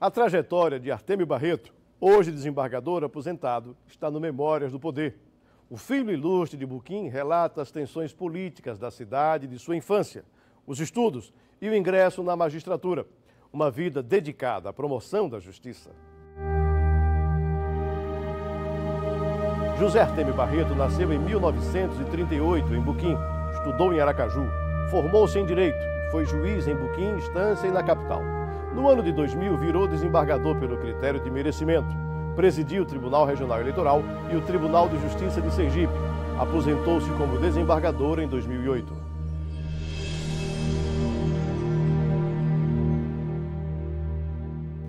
A trajetória de Artemio Barreto, hoje desembargador aposentado, está no Memórias do Poder. O filho ilustre de Buquim relata as tensões políticas da cidade de sua infância, os estudos e o ingresso na magistratura. Uma vida dedicada à promoção da justiça. José Artemio Barreto nasceu em 1938 em Buquim, estudou em Aracaju, formou-se em Direito, foi juiz em Buquim, instância e na capital. No ano de 2000, virou desembargador pelo critério de merecimento. Presidiu o Tribunal Regional Eleitoral e o Tribunal de Justiça de Sergipe. Aposentou-se como desembargador em 2008.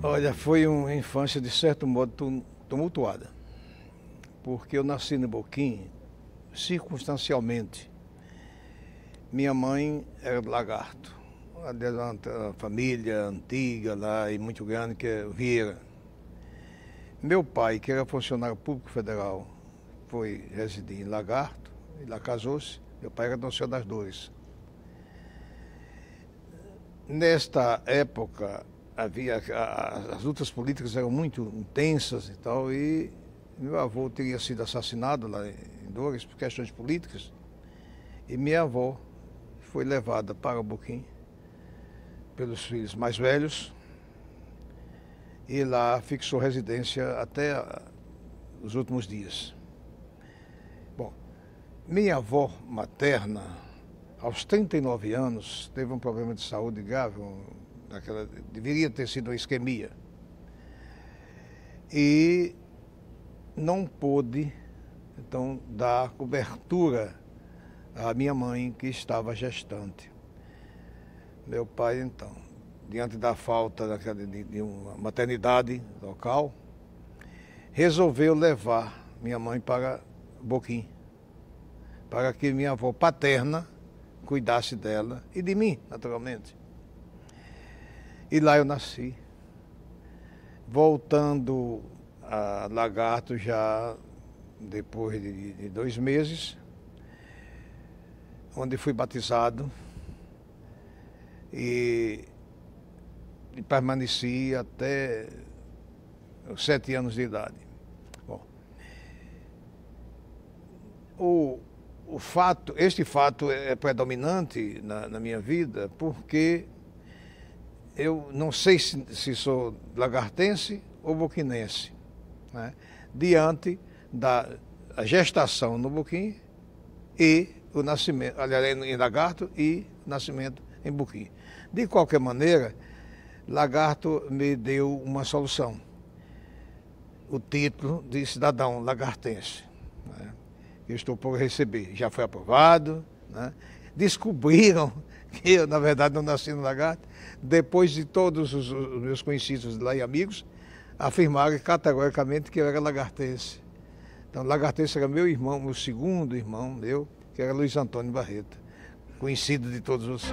Olha, foi uma infância de certo modo tumultuada, porque eu nasci no Boquim circunstancialmente. Minha mãe era lagarto, uma família antiga lá e muito grande, que é Vieira. Meu pai, que era funcionário público federal, foi residir em Lagarto, e lá casou-se. Meu pai era doce das dores. Nesta época, havia as lutas políticas eram muito intensas e tal, e meu avô teria sido assassinado lá em Dores por questões políticas, e minha avó foi levada para o Boquim pelos filhos mais velhos e lá fixou residência até ah, os últimos dias. Bom, minha avó materna, aos 39 anos, teve um problema de saúde grave, um, daquela, deveria ter sido uma isquemia. E não pôde, então, dar cobertura à minha mãe que estava gestante. Meu pai, então, diante da falta de uma maternidade local, resolveu levar minha mãe para Boquim, para que minha avó paterna cuidasse dela e de mim, naturalmente. E lá eu nasci. Voltando a Lagarto já depois de, dois meses, onde fui batizado e, e permaneci até os sete anos de idade. Bom, o, o fato, este fato é, é predominante na, na minha vida porque eu não sei se, se sou lagartense ou boquinense, né? diante da gestação no boquim e o nascimento, aliás, em lagarto e nascimento em Buquim. De qualquer maneira, Lagarto me deu uma solução. O título de cidadão lagartense, né, eu estou por receber, já foi aprovado. Né? Descobriram que eu, na verdade, não nasci no Lagarto. Depois de todos os, os meus conhecidos lá e amigos, afirmaram categoricamente que eu era lagartense. Então, Lagartense era meu irmão, meu segundo irmão, meu, que era Luiz Antônio Barreto, conhecido de todos vocês.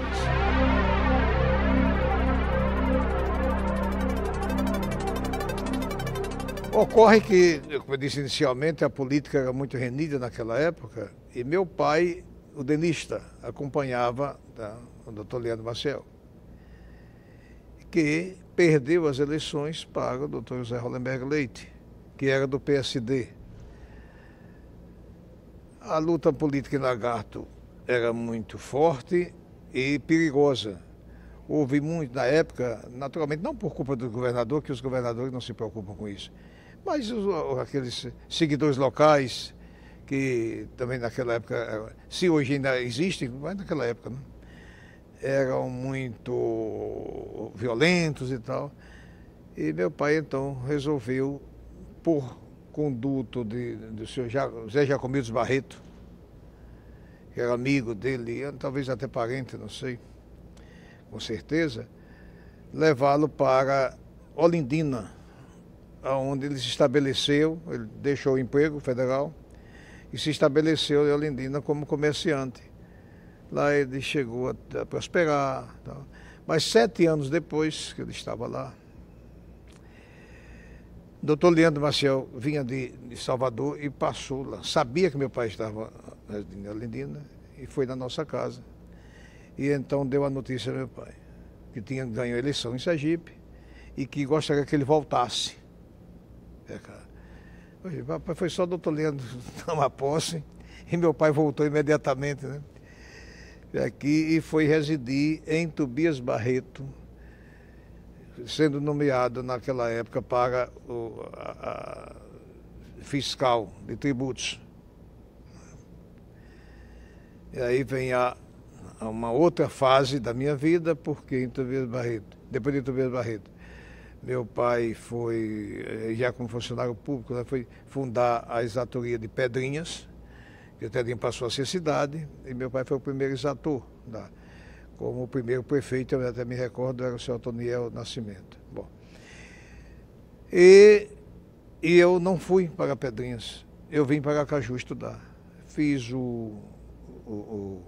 Ocorre que, como eu disse inicialmente, a política era muito renhida naquela época e meu pai, o denista, acompanhava tá, o doutor Leandro Maciel, que perdeu as eleições para o doutor José Hollenberg Leite, que era do PSD. A luta política em Lagarto era muito forte e perigosa. Houve muito na época, naturalmente não por culpa do governador, que os governadores não se preocupam com isso, mas os, aqueles seguidores locais, que também naquela época, se hoje ainda existem, mas naquela época, né? eram muito violentos e tal. E meu pai então resolveu, por conduto de, do senhor Zé Jacomides Barreto, que era amigo dele, talvez até parente, não sei, com certeza, levá-lo para Olindina, onde ele se estabeleceu, ele deixou o emprego federal e se estabeleceu em Olindina como comerciante. Lá ele chegou a, prosperar. Mas sete anos depois que ele estava lá, o doutor Leandro Maciel vinha de, de, Salvador e passou lá. Sabia que meu pai estava eh, em Olindina e foi na nossa casa. E então deu a notícia ao meu pai, que tinha ganho a eleição em Sergipe e que gostaria que ele voltasse. É, foi só o doutor Leandro tomar posse e meu pai voltou imediatamente, né? Aqui e foi residir em Tobias Barreto, sendo nomeado naquela época para o a, a fiscal de tributos. E aí vem a, a, uma outra fase da minha vida, porque em Tobias Barreto, depois de Tobias Barreto, meu pai foi, eh, já como funcionário público, né, foi fundar a exatoria de Pedrinhas, que o Pedrinho passou a ser cidade, e meu pai foi o primeiro exator. Da, como o primeiro prefeito, eu até me recordo, era o senhor Antoniel Nascimento. Bom, e, e eu não fui para Pedrinhas, eu vim para Caju estudar. Fiz o, o, o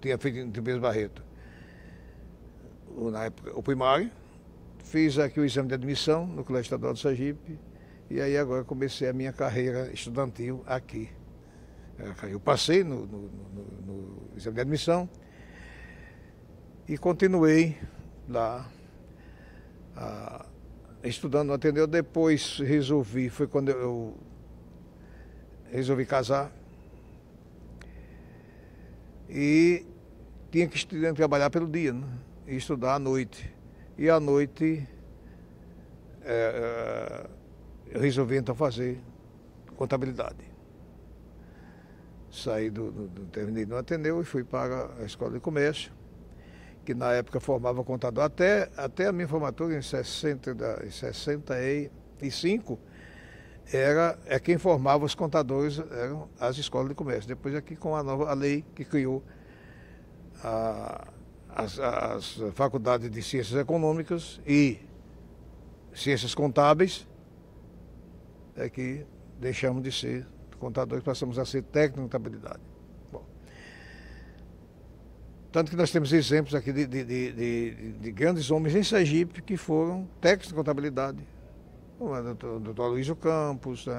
tinha feito em Barreto, o, na época, o primário, Fiz aqui o exame de admissão no Colégio Estadual de Sergipe e aí agora comecei a minha carreira estudantil aqui. É, eu passei no, no, no, no exame de admissão e continuei lá a, estudando no Ateneu. Depois resolvi, foi quando eu resolvi casar e tinha que trabalhar pelo dia né? e estudar à noite. E à noite é, eh, eu eh, resolvi então fazer contabilidade. Saí do, do, do terminei no Ateneu e fui para a Escola de Comércio, que na época formava contador. Até, até a minha formatura em, 60, 65 era, é quem formava os contadores, eram as escolas de comércio. Depois aqui é com a nova a lei que criou a, as, as faculdades de ciências econômicas e ciências contábeis, é que deixamos de ser contadores, passamos a ser técnico de contabilidade. Bom, tanto que nós temos exemplos aqui de, de, de, de grandes homens em Sergipe que foram técnicos de contabilidade. O doutor, doutor Luísio Campos, né?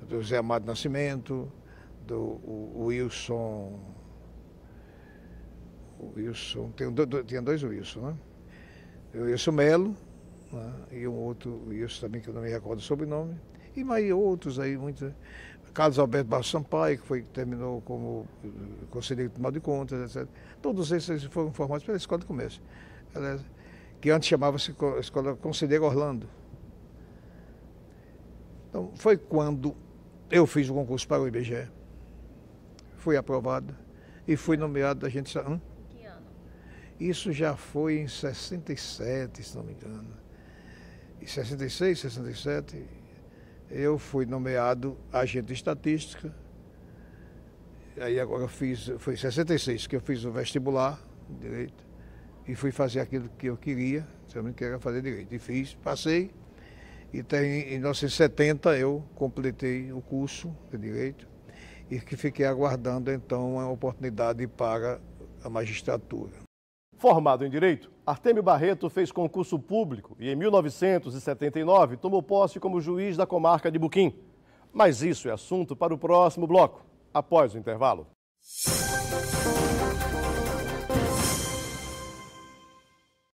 doutor José Amado Nascimento, do, o, o Wilson Wilson, tem, do, tinha dois Wilson, né? O Wilson Melo né? e um outro Wilson também que eu não me recordo o sobrenome. E mais outros aí, muitos. Né? Carlos Alberto Barros Sampaio, que foi, terminou como eh, conselheiro de Tribunal de Contas, etc. Todos esses foram formados pela Escola de Comércio, que antes chamava-se Escola Conselheiro Orlando. Então, foi quando eu fiz o concurso para o IBGE, fui aprovado e fui nomeado agente. Hum? Isso já foi em 67, se não me engano. Em 66, 67, eu fui nomeado agente de estatística. Aí agora eu fiz, foi em 66 que eu fiz o vestibular direito e fui fazer aquilo que eu queria, também que era fazer direito. E fiz, passei. E tem, em 1970 eu completei o curso de direito e que fiquei aguardando então uma oportunidade para a magistratura. Formado em Direito, Artemio Barreto fez concurso público e, em 1979, tomou posse como juiz da comarca de Buquim. Mas isso é assunto para o próximo bloco, após o intervalo.